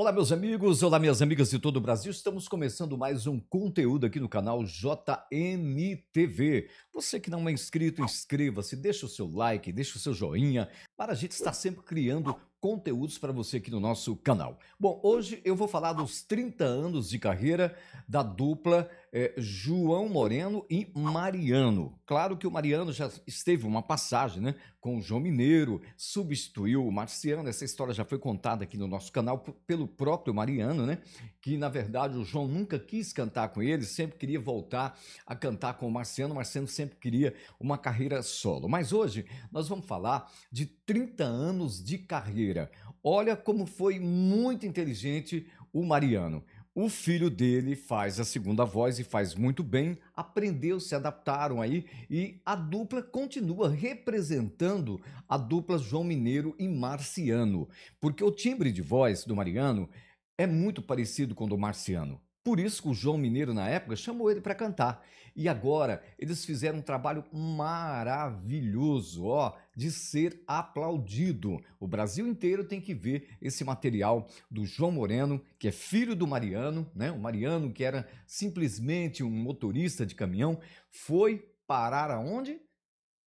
Olá, meus amigos, olá, minhas amigas de todo o Brasil. Estamos começando mais um conteúdo aqui no canal JNTV. Você que não é inscrito, inscreva-se, deixa o seu like, deixa o seu joinha, para a gente estar sempre criando conteúdos para você aqui no nosso canal. Bom, hoje eu vou falar dos 30 anos de carreira da dupla é, João Moreno e Mariano. Claro que o Mariano já esteve uma passagem né, com o João Mineiro, substituiu o Marciano. Essa história já foi contada aqui no nosso canal pelo próprio Mariano, né? Que na verdade o João nunca quis cantar com ele, sempre queria voltar a cantar com o Marciano. O Marciano sempre queria uma carreira solo. Mas hoje nós vamos falar de 30 anos de carreira. Olha como foi muito inteligente o Mariano. O filho dele faz a segunda voz e faz muito bem, aprendeu, se adaptaram aí e a dupla continua representando a dupla João Mineiro e Marciano, porque o timbre de voz do Mariano é muito parecido com o do Marciano. Por isso que o João Mineiro, na época, chamou ele para cantar. E agora eles fizeram um trabalho maravilhoso, ó, de ser aplaudido. O Brasil inteiro tem que ver esse material do João Moreno, que é filho do Mariano, né? O Mariano, que era simplesmente um motorista de caminhão, foi parar aonde?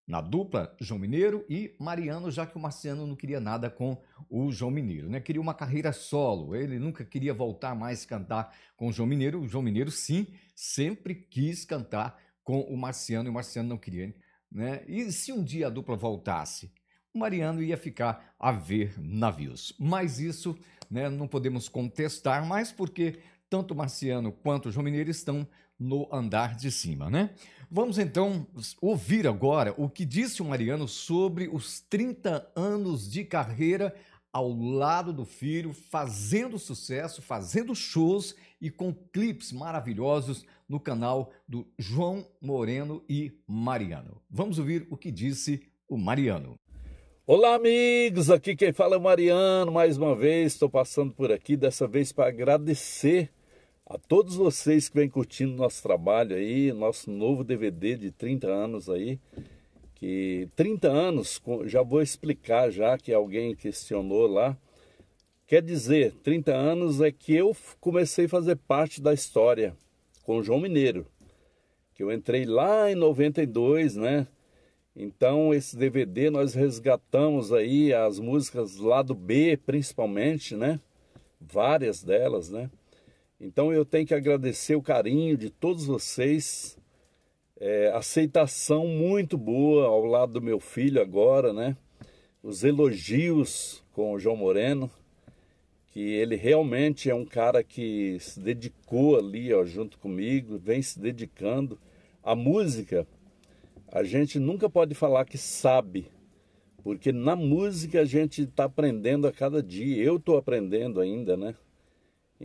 Na dupla, João Mineiro e Mariano, já que o Marciano não queria nada com o João Mineiro, né? Queria uma carreira solo, ele nunca queria voltar mais cantar com o João Mineiro. O João Mineiro, sim, sempre quis cantar com o Marciano e o Marciano não queria, né? E se um dia a dupla voltasse, o Mariano ia ficar a ver navios. Mas isso né, não podemos contestar mais porque tanto Marciano quanto João Mineiro estão no andar de cima, né? Vamos então ouvir agora o que disse o Mariano sobre os 30 anos de carreira ao lado do filho, fazendo sucesso, fazendo shows e com clipes maravilhosos no canal do João Moreno e Mariano. Vamos ouvir o que disse o Mariano. Olá, amigos! Aqui quem fala é o Mariano. Mais uma vez, estou passando por aqui, dessa vez para agradecer a todos vocês que vêm curtindo nosso trabalho aí, nosso novo DVD de 30 anos aí, que 30 anos, já vou explicar já que alguém questionou lá, quer dizer, 30 anos é que eu comecei a fazer parte da história com o João Mineiro, que eu entrei lá em 92, né? Então esse DVD nós resgatamos aí as músicas lá do B, principalmente, né? Várias delas, né? Então eu tenho que agradecer o carinho de todos vocês, é, aceitação muito boa ao lado do meu filho agora, né? Os elogios com o João Moreno, que ele realmente é um cara que se dedicou ali, ó, junto comigo, vem se dedicando. à música, a gente nunca pode falar que sabe, porque na música a gente está aprendendo a cada dia. Eu estou aprendendo ainda, né?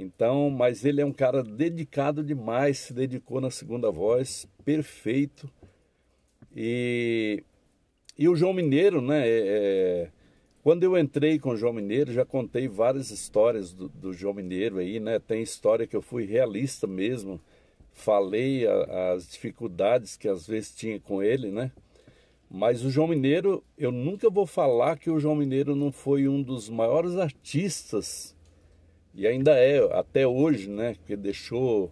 Então, mas ele é um cara dedicado demais, se dedicou na segunda voz, perfeito. E, e o João Mineiro, né? É, é, quando eu entrei com o João Mineiro, já contei várias histórias do, do, João Mineiro aí, né? Tem história que eu fui realista mesmo, falei a, as dificuldades que às vezes tinha com ele, né? Mas o João Mineiro, eu nunca vou falar que o João Mineiro não foi um dos maiores artistas e ainda é até hoje, né, que deixou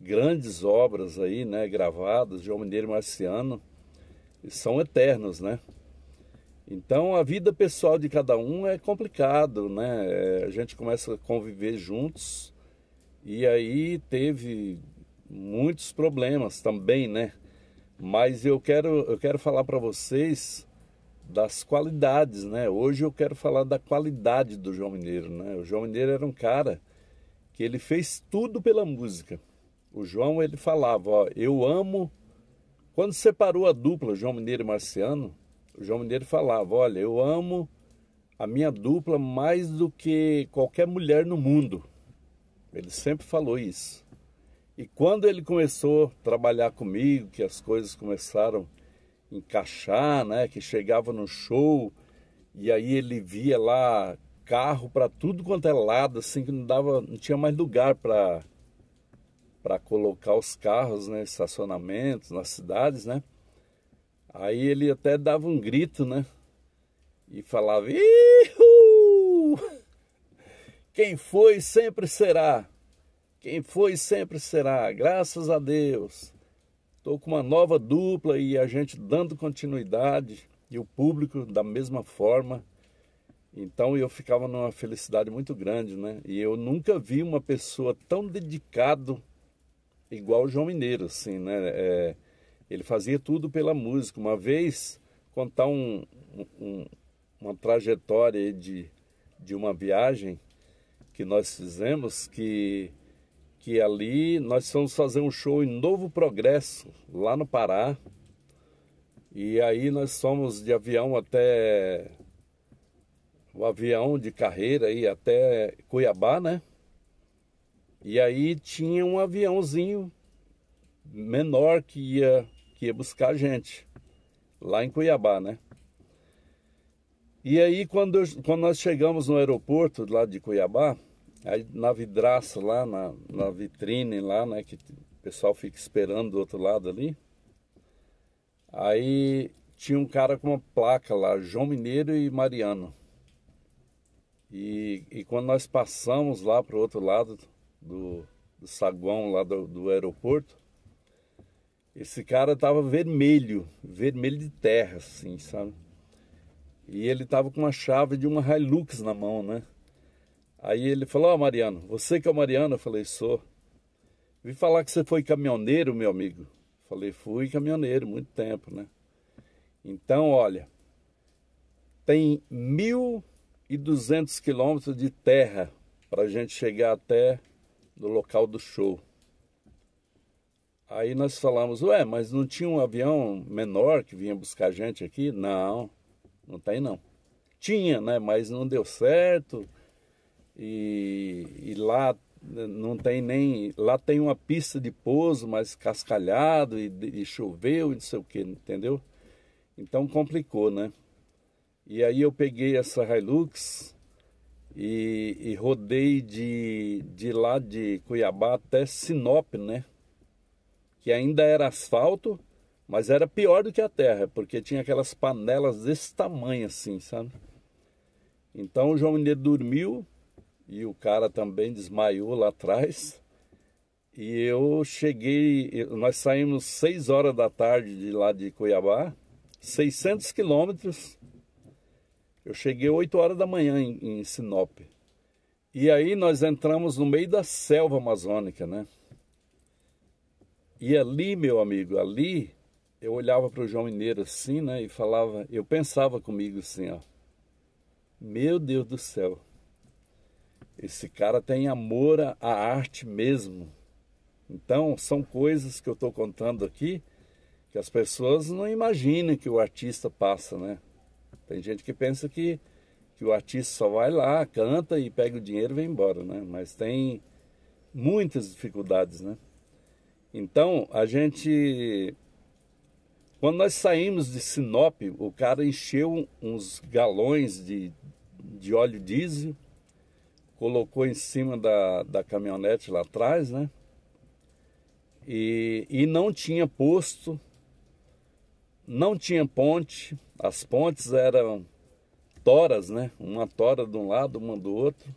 grandes obras aí, né, gravadas de Mineiro e Marciano, e são eternos, né? Então a vida pessoal de cada um é complicado, né? Eh, a gente começa a conviver juntos e aí teve muitos problemas também, né? Mas eu quero eu quero falar para vocês das qualidades, né? Hoje eu quero falar da qualidade do João Mineiro, né? O João Mineiro era um cara que ele fez tudo pela música. O João ele falava, ó, eu amo. Quando separou a dupla João Mineiro e Marciano, o João Mineiro falava, olha, eu amo a minha dupla mais do que qualquer mulher no mundo. Ele sempre falou isso. E quando ele começou a trabalhar comigo, que as coisas começaram encaixar, né? Que chegava no show e aí ele via lá carro para tudo quanto é lado, assim que não dava, não tinha mais lugar para para colocar os carros, né? Estacionamentos nas cidades, né? Aí ele até dava um grito, né? E falava: Ihu! Quem foi sempre será. Quem foi sempre será. Graças a Deus. Estou com uma nova dupla e a gente dando continuidade e o público da mesma forma. Então eu ficava numa felicidade muito grande, né? E eu nunca vi uma pessoa tão dedicado igual o João Mineiro, assim, né? É, ele fazia tudo pela música. Uma vez contar um, um, uma trajetória de, de uma viagem que nós fizemos que que ali nós fomos fazer um show em Novo Progresso, lá no Pará. E aí nós fomos de avião até o avião de carreira aí até Cuiabá, né? E aí tinha um aviãozinho menor que ia que ia buscar a gente lá em Cuiabá, né? E aí quando, eu, quando nós chegamos no aeroporto lá de Cuiabá, Aí na vidraça lá, na, na vitrine lá, né? Que o pessoal fica esperando do outro lado ali. Aí tinha um cara com uma placa lá, João Mineiro e Mariano. E, e quando nós passamos lá para o outro lado do, do saguão lá do, do aeroporto, esse cara tava vermelho, vermelho de terra, assim, sabe? E ele tava com uma chave de uma Hilux na mão, né? Aí ele falou, ó oh, Mariano, você que é o Mariano? Eu falei, sou. Vi falar que você foi caminhoneiro, meu amigo. Eu falei, fui caminhoneiro, muito tempo, né? Então, olha, tem 1.200 quilômetros de terra para a gente chegar até no local do show. Aí nós falamos, ué, mas não tinha um avião menor que vinha buscar a gente aqui? Não, não tem não. Tinha, né? Mas não deu certo e, e lá né, não tem nem. Lá tem uma pista de pouso, mas cascalhado e, e choveu e não sei o que, entendeu? Então complicou, né? E aí eu peguei essa Hilux e, e rodei de, de lá de Cuiabá até Sinop, né? Que ainda era asfalto, mas era pior do que a terra, porque tinha aquelas panelas desse tamanho assim, sabe? Então o João Mineiro dormiu e o cara também desmaiou lá atrás. E eu cheguei, nós saímos 6 horas da tarde de lá de Cuiabá, 600 quilômetros. Eu cheguei 8 horas da manhã em, em, Sinop. E aí nós entramos no meio da selva amazônica, né? E ali, meu amigo, ali eu olhava para o João Mineiro assim, né? E falava, eu pensava comigo assim, ó. Meu Deus do céu esse cara tem amor à arte mesmo. Então, são coisas que eu estou contando aqui que as pessoas não imaginam que o artista passa, né? Tem gente que pensa que, que o artista só vai lá, canta e pega o dinheiro e vai embora, né? Mas tem muitas dificuldades, né? Então, a gente. Quando nós saímos de Sinop, o cara encheu uns galões de, de óleo diesel colocou em cima da, da caminhonete lá atrás, né? E, e não tinha posto, não tinha ponte, as pontes eram toras, né? Uma tora de um lado, uma do outro.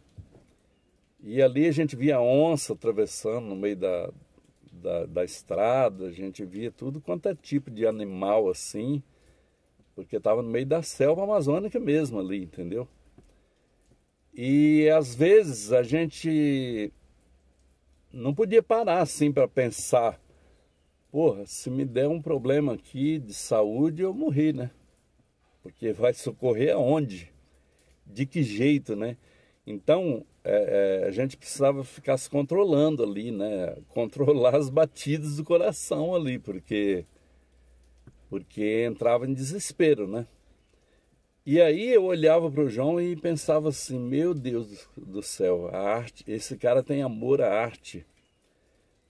E ali a gente via onça atravessando no meio da, da, da estrada, a gente via tudo quanto é tipo de animal assim, porque estava no meio da selva amazônica mesmo ali, entendeu? E às vezes a gente não podia parar assim para pensar: porra, se me der um problema aqui de saúde, eu morri, né? Porque vai socorrer aonde? De que jeito, né? Então é, é, a gente precisava ficar se controlando ali, né? Controlar as batidas do coração ali, porque porque entrava em desespero, né? E aí eu olhava para o João e pensava assim, meu Deus do céu, a arte, esse cara tem amor à arte.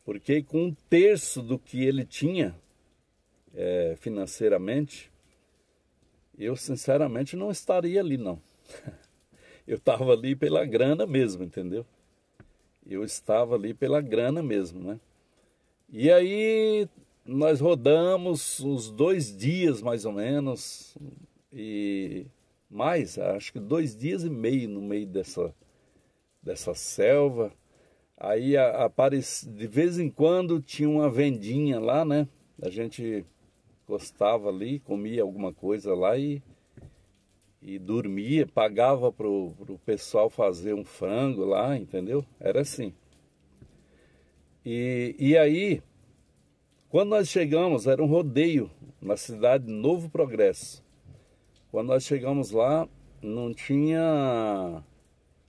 Porque com um terço do que ele tinha é, financeiramente, eu sinceramente não estaria ali não. Eu estava ali pela grana mesmo, entendeu? Eu estava ali pela grana mesmo, né? E aí nós rodamos uns dois dias mais ou menos, e mais, acho que dois dias e meio no meio dessa, dessa selva. Aí aparece, de vez em quando tinha uma vendinha lá, né? A gente gostava ali, comia alguma coisa lá e, e dormia, pagava pro, pro pessoal fazer um frango lá, entendeu? Era assim. E, e aí, quando nós chegamos, era um rodeio na cidade Novo Progresso. Quando nós chegamos lá, não tinha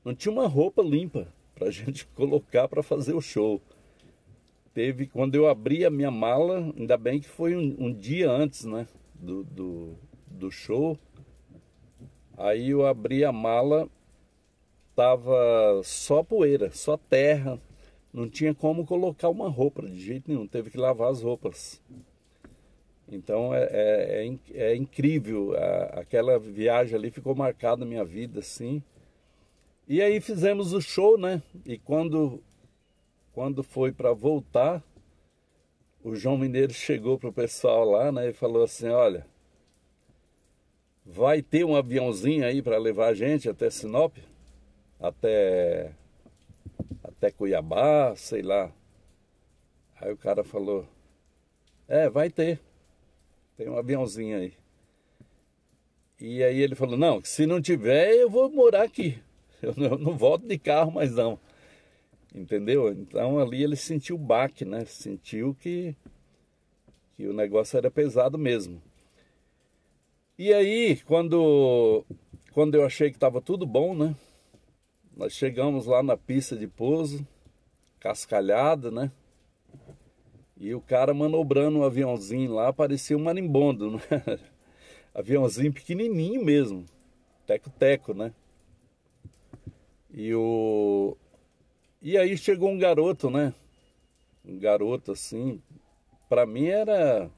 não tinha uma roupa limpa para a gente colocar para fazer o show. Teve quando eu abri a minha mala, ainda bem que foi um, um dia antes, né, do, do, do show. Aí eu abri a mala, tava só poeira, só terra, não tinha como colocar uma roupa de jeito nenhum, teve que lavar as roupas. Então é, é, é, é incrível, a, aquela viagem ali ficou marcada na minha vida, sim E aí fizemos o show, né? E quando, quando foi para voltar, o João Mineiro chegou pro pessoal lá, né? E falou assim, olha, vai ter um aviãozinho aí para levar a gente até Sinop, até até Cuiabá, sei lá. Aí o cara falou, é, vai ter. Tem um aviãozinho aí. E aí ele falou, não, se não tiver, eu vou morar aqui. Eu não, eu não volto de carro mais não. Entendeu? Então ali ele sentiu o baque, né? Sentiu que, que o negócio era pesado mesmo. E aí, quando, quando eu achei que estava tudo bom, né? Nós chegamos lá na pista de pouso, cascalhada, né? E o cara manobrando um aviãozinho lá, parecia um marimbondo, né? aviãozinho pequenininho mesmo, teco-teco, né? E o e aí chegou um garoto, né? Um garoto assim, para mim era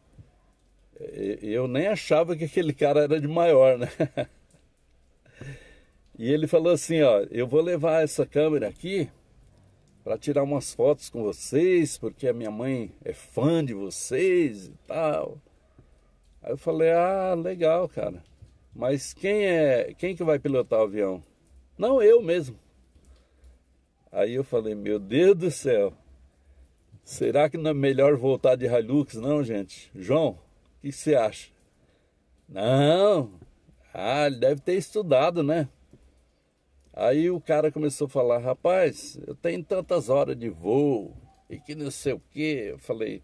eu nem achava que aquele cara era de maior, né? E ele falou assim, ó, eu vou levar essa câmera aqui para tirar umas fotos com vocês, porque a minha mãe é fã de vocês e tal. Aí eu falei: "Ah, legal, cara. Mas quem é, quem que vai pilotar o avião?" "Não, eu mesmo." Aí eu falei: "Meu Deus do céu. Será que não é melhor voltar de Hilux não, gente? João, o que você acha?" "Não. Ah, ele deve ter estudado, né?" Aí o cara começou a falar, rapaz, eu tenho tantas horas de voo e que não sei o quê. Eu falei,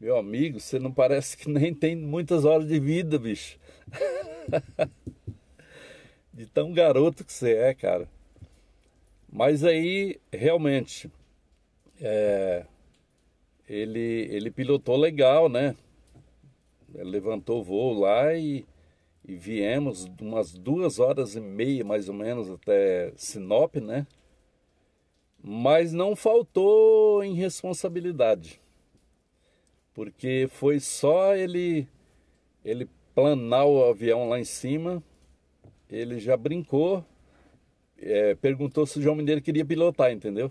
meu amigo, você não parece que nem tem muitas horas de vida, bicho. de tão garoto que você é, cara. Mas aí, realmente, é, ele, ele pilotou legal, né? Ele levantou o voo lá e e viemos umas duas horas e meia mais ou menos até Sinop, né? Mas não faltou em responsabilidade, porque foi só ele ele planar o avião lá em cima, ele já brincou, é, perguntou se o João Mineiro queria pilotar, entendeu?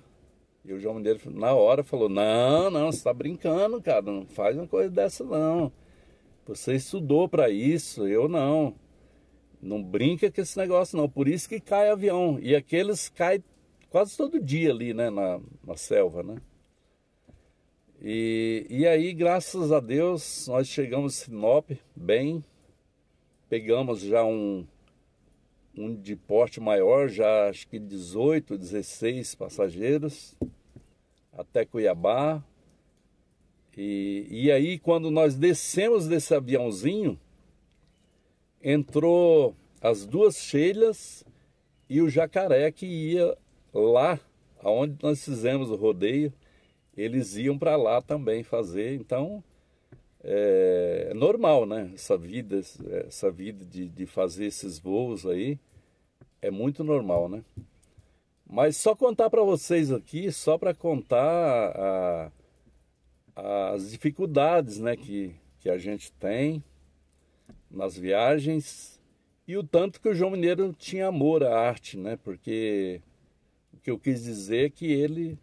E o João Mineiro na hora falou: Não, não, você está brincando, cara, não faz uma coisa dessa não. Você estudou para isso, eu não. Não brinca com esse negócio não. Por isso que cai avião. E aqueles caem quase todo dia ali, né, na, na selva, né? E, e aí, graças a Deus, nós chegamos em Sinop bem. Pegamos já um, um de porte maior, já acho que 18, 16 passageiros, até Cuiabá. E, e aí, quando nós descemos desse aviãozinho, entrou as duas cheias e o jacaré que ia lá, aonde nós fizemos o rodeio, eles iam para lá também fazer. Então, é, normal, né? Essa vida, essa vida de, de fazer esses voos aí é muito normal, né? Mas só contar para vocês aqui, só para contar a as dificuldades né, que, que a gente tem nas viagens e o tanto que o João Mineiro tinha amor à arte, né? Porque o que eu quis dizer é que ele,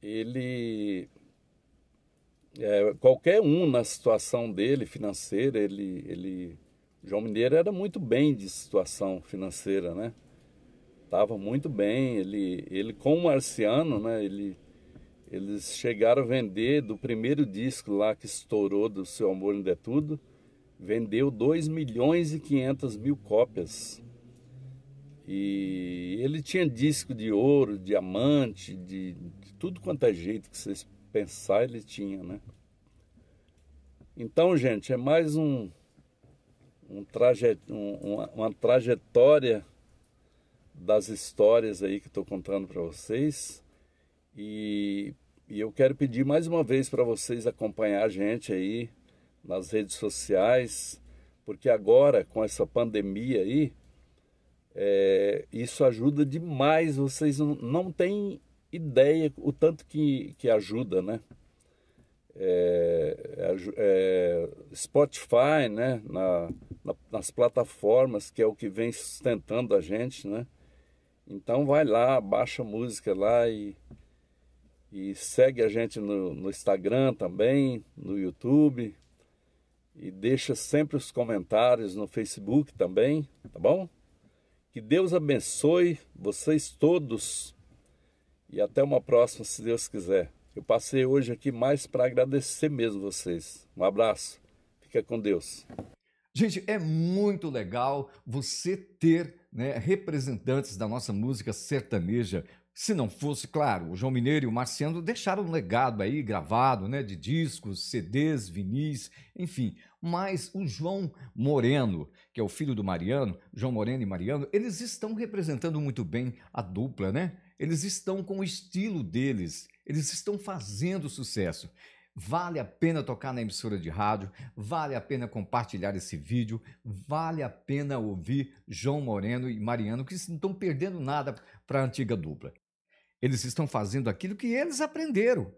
ele é, qualquer um na situação dele financeira, ele, ele João Mineiro era muito bem de situação financeira, né? Tava muito bem, ele, ele com o Marciano, né? Ele eles chegaram a vender do primeiro disco lá que estourou do Seu Amor Ainda é Tudo, vendeu 2 milhões e 500 mil cópias. E ele tinha disco de ouro, diamante, de, de tudo quanto é jeito que vocês pensar ele tinha, né? Então, gente, é mais um, um traje, um, uma, uma trajetória das histórias aí que estou contando para vocês. E, e eu quero pedir mais uma vez para vocês acompanhar a gente aí nas redes sociais, porque agora com essa pandemia aí, é, isso ajuda demais. Vocês não, não têm ideia o tanto que, que ajuda, né? É, é, é Spotify, né? Na, na, nas plataformas, que é o que vem sustentando a gente, né? Então vai lá, baixa a música lá e e segue a gente no, no Instagram também, no YouTube. E deixa sempre os comentários no Facebook também, tá bom? Que Deus abençoe vocês todos. E até uma próxima, se Deus quiser. Eu passei hoje aqui mais para agradecer mesmo vocês. Um abraço. Fica com Deus. Gente, é muito legal você ter né, representantes da nossa música sertaneja se não fosse, claro, o João Mineiro e o Marciano deixaram um legado aí gravado, né, de discos, CDs, vinis, enfim. Mas o João Moreno, que é o filho do Mariano, João Moreno e Mariano, eles estão representando muito bem a dupla, né? Eles estão com o estilo deles, eles estão fazendo sucesso. Vale a pena tocar na emissora de rádio, vale a pena compartilhar esse vídeo, vale a pena ouvir João Moreno e Mariano, que não estão perdendo nada para a antiga dupla. Eles estão fazendo aquilo que eles aprenderam: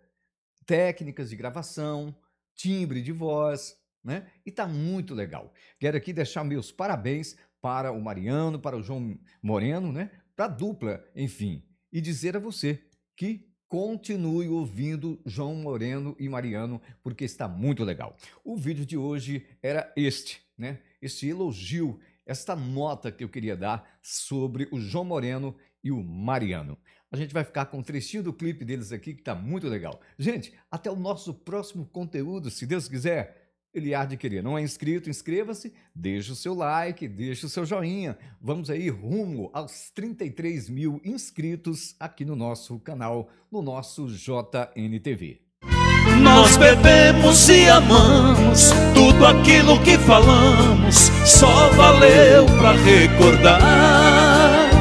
técnicas de gravação, timbre de voz, né? E tá muito legal. Quero aqui deixar meus parabéns para o Mariano, para o João Moreno, né? Para a dupla, enfim, e dizer a você que continue ouvindo João Moreno e Mariano, porque está muito legal. O vídeo de hoje era este, né? Este elogio, esta nota que eu queria dar sobre o João Moreno e o Mariano. A gente vai ficar com um trechinho do clipe deles aqui que está muito legal. Gente, até o nosso próximo conteúdo, se Deus quiser. Ele há de querer. Não é inscrito? Inscreva-se, deixe o seu like, deixe o seu joinha. Vamos aí rumo aos 33 mil inscritos aqui no nosso canal, no nosso JNTV. Nós bebemos e amamos tudo aquilo que falamos, só valeu para recordar.